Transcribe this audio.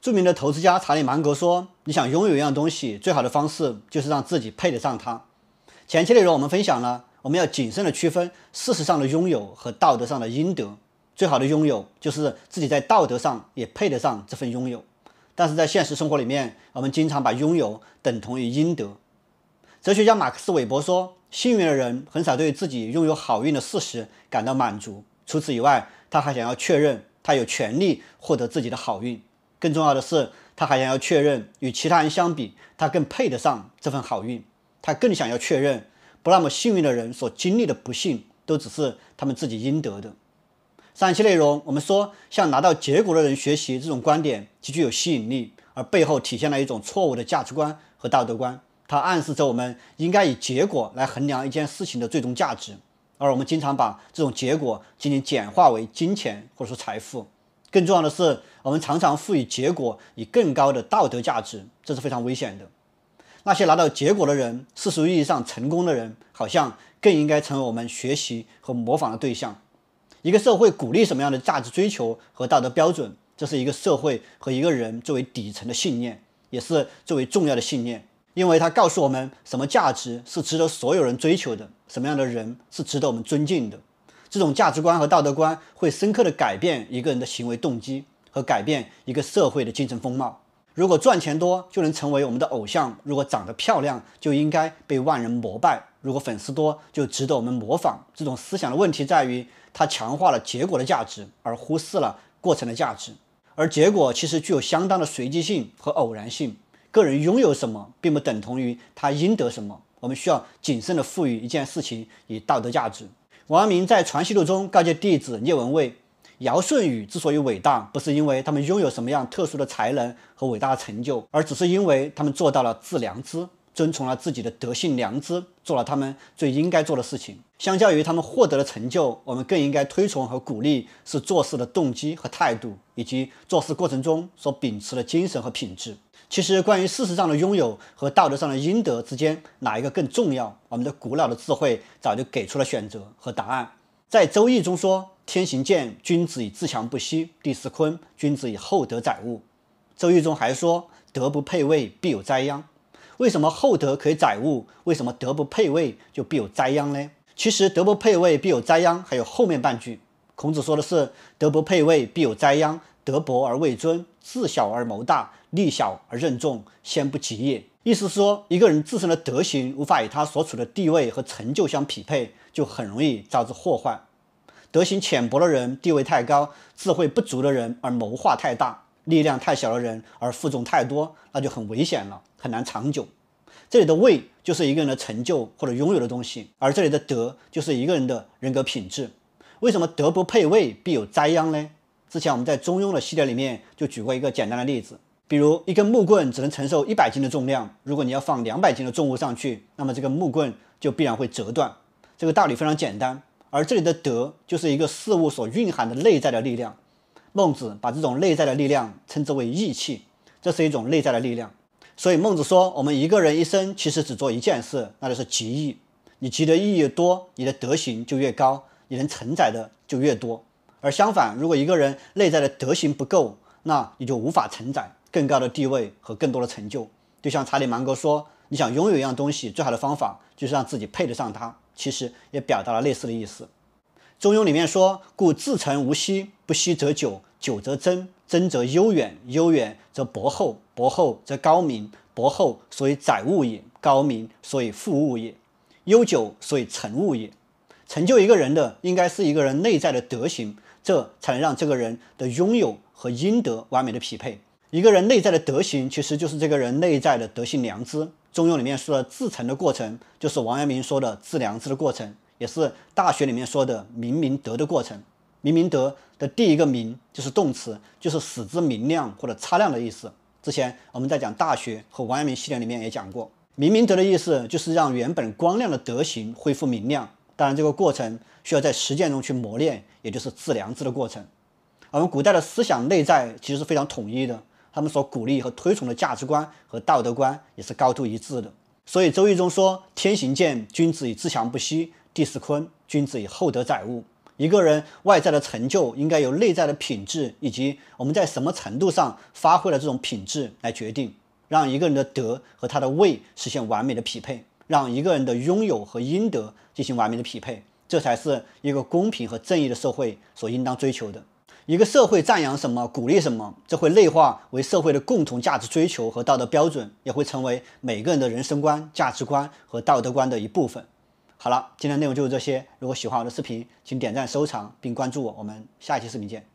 著名的投资家查理芒格说：“你想拥有一样东西，最好的方式就是让自己配得上它。”前期内容我们分享了，我们要谨慎的区分事实上的拥有和道德上的应得。最好的拥有就是自己在道德上也配得上这份拥有。但是在现实生活里面，我们经常把拥有等同于应得。哲学家马克思韦伯说：“幸运的人很少对自己拥有好运的事实感到满足，除此以外，他还想要确认他有权利获得自己的好运。”更重要的是，他还想要确认，与其他人相比，他更配得上这份好运。他更想要确认，不那么幸运的人所经历的不幸，都只是他们自己应得的。上一期内容，我们说，向拿到结果的人学习这种观点极具有吸引力，而背后体现了一种错误的价值观和道德观。它暗示着我们应该以结果来衡量一件事情的最终价值，而我们经常把这种结果仅仅简化为金钱或者说财富。更重要的是，我们常常赋予结果以更高的道德价值，这是非常危险的。那些拿到结果的人，世俗意义上成功的人，好像更应该成为我们学习和模仿的对象。一个社会鼓励什么样的价值追求和道德标准，这是一个社会和一个人最为底层的信念，也是最为重要的信念，因为它告诉我们什么价值是值得所有人追求的，什么样的人是值得我们尊敬的。这种价值观和道德观会深刻地改变一个人的行为动机和改变一个社会的精神风貌。如果赚钱多就能成为我们的偶像，如果长得漂亮就应该被万人膜拜，如果粉丝多就值得我们模仿。这种思想的问题在于，它强化了结果的价值，而忽视了过程的价值。而结果其实具有相当的随机性和偶然性。个人拥有什么并不等同于他应得什么。我们需要谨慎地赋予一件事情以道德价值。王阳明在《传习录》中告诫弟子聂文蔚：“尧舜禹之所以伟大，不是因为他们拥有什么样特殊的才能和伟大的成就，而只是因为他们做到了致良知，遵从了自己的德性良知，做了他们最应该做的事情。相较于他们获得的成就，我们更应该推崇和鼓励是做事的动机和态度，以及做事过程中所秉持的精神和品质。”其实，关于事实上的拥有和道德上的应得之间，哪一个更重要？我们的古老的智慧早就给出了选择和答案。在《周易》中说：“天行健，君子以自强不息；地势坤，君子以厚德载物。”《周易》中还说：“德不配位，必有灾殃。”为什么厚德可以载物？为什么德不配位就必有灾殃呢？其实，“德不配位，必有灾殃”还有后面半句。孔子说的是：“德不配位，必有灾殃。”德薄而位尊，自小而谋大，力小而任重，先不及也。意思是说，一个人自身的德行无法与他所处的地位和成就相匹配，就很容易招致祸患。德行浅薄的人地位太高，智慧不足的人而谋划太大，力量太小的人而负重太多，那就很危险了，很难长久。这里的位就是一个人的成就或者拥有的东西，而这里的德就是一个人的人格品质。为什么德不配位，必有灾殃呢？之前我们在《中庸》的系列里面就举过一个简单的例子，比如一根木棍只能承受一百斤的重量，如果你要放两百斤的重物上去，那么这个木棍就必然会折断。这个道理非常简单，而这里的德就是一个事物所蕴含的内在的力量。孟子把这种内在的力量称之为义气，这是一种内在的力量。所以孟子说，我们一个人一生其实只做一件事，那就是集义。你集的义越多，你的德行就越高，你能承载的就越多。而相反，如果一个人内在的德行不够，那你就无法承载更高的地位和更多的成就。就像查理芒格说：“你想拥有一样东西，最好的方法就是让自己配得上它。”其实也表达了类似的意思。《中庸》里面说：“故自诚无息，不息则久，久则争，争则悠远，悠远则博厚，博厚则高明，博厚所以载物也，高明所以覆物也，悠久所以成物也。”成就一个人的，应该是一个人内在的德行。这才能让这个人的拥有和应得完美的匹配。一个人内在的德行，其实就是这个人内在的德性良知。中庸里面说的自成的过程，就是王阳明说的自良知的过程，也是大学里面说的明明德的过程。明明德的第一个明就是动词，就是使之明亮或者擦亮的意思。之前我们在讲大学和王阳明系列里面也讲过，明明德的意思就是让原本光亮的德行恢复明亮。当然，这个过程需要在实践中去磨练，也就是致良知的过程。我们古代的思想内在其实是非常统一的，他们所鼓励和推崇的价值观和道德观也是高度一致的。所以《周易》中说：“天行健，君子以自强不息；地势坤，君子以厚德载物。”一个人外在的成就应该由内在的品质以及我们在什么程度上发挥了这种品质来决定，让一个人的德和他的位实现完美的匹配。让一个人的拥有和应得进行完美的匹配，这才是一个公平和正义的社会所应当追求的。一个社会赞扬什么、鼓励什么，这会内化为社会的共同价值追求和道德标准，也会成为每个人的人生观、价值观和道德观的一部分。好了，今天内容就是这些。如果喜欢我的视频，请点赞、收藏并关注我。我们下一期视频见。